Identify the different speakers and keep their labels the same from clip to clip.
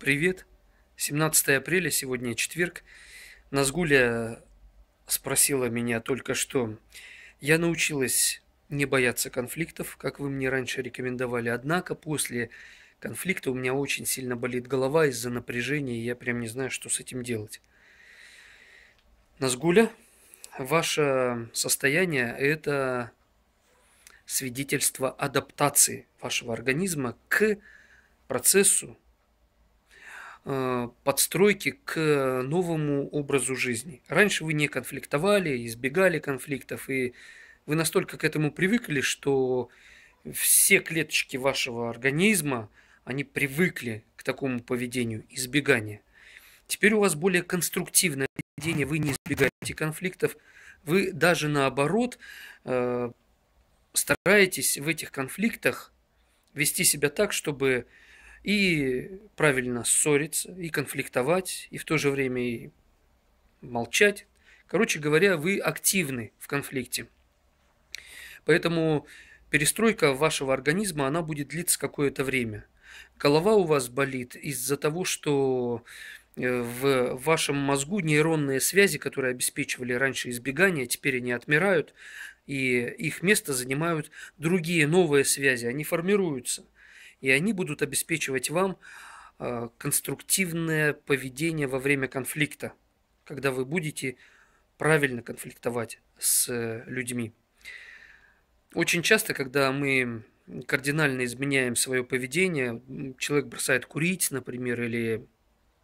Speaker 1: Привет. 17 апреля, сегодня четверг. Назгуля спросила меня только что. Я научилась не бояться конфликтов, как вы мне раньше рекомендовали. Однако после конфликта у меня очень сильно болит голова из-за напряжения, и я прям не знаю, что с этим делать. Назгуля, ваше состояние – это свидетельство адаптации вашего организма к процессу Э, подстройки к новому образу жизни. Раньше вы не конфликтовали, избегали конфликтов, и вы настолько к этому привыкли, что все клеточки вашего организма, они привыкли к такому поведению избегания. Теперь у вас более конструктивное поведение, вы не избегаете конфликтов, вы даже наоборот э, стараетесь в этих конфликтах вести себя так, чтобы и правильно ссориться, и конфликтовать, и в то же время и молчать. Короче говоря, вы активны в конфликте. Поэтому перестройка вашего организма, она будет длиться какое-то время. Голова у вас болит из-за того, что э, в вашем мозгу нейронные связи, которые обеспечивали раньше избегание, теперь они отмирают, и их место занимают другие новые связи, они формируются – и они будут обеспечивать вам а, конструктивное поведение во время конфликта, когда вы будете правильно конфликтовать с э, людьми. Очень часто, когда мы кардинально изменяем свое поведение, человек бросает курить, например, или,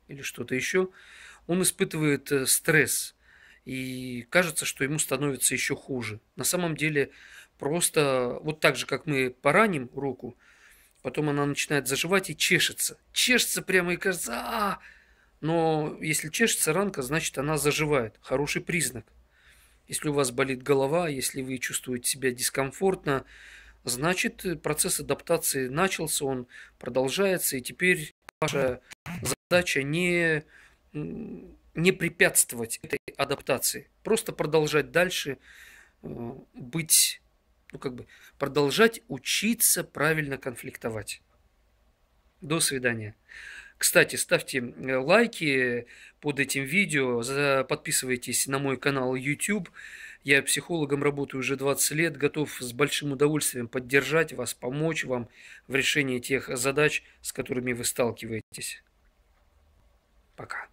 Speaker 1: или что-то еще, он испытывает э, стресс, и кажется, что ему становится еще хуже. На самом деле, просто вот так же, как мы пораним руку – Потом она начинает заживать и чешется. Чешется прямо и кажется, а, -а, -а! Но если чешется ранка, значит она заживает. Хороший признак. Если у вас болит голова, если вы чувствуете себя дискомфортно, значит процесс адаптации начался, он продолжается, и теперь ваша задача не, не препятствовать этой адаптации, просто продолжать дальше э, быть ну, как бы продолжать учиться правильно конфликтовать. До свидания. Кстати, ставьте э, лайки под этим видео, подписывайтесь на мой канал YouTube. Я психологом работаю уже 20 лет, готов с большим удовольствием поддержать вас, помочь вам в решении тех задач, с которыми вы сталкиваетесь. Пока.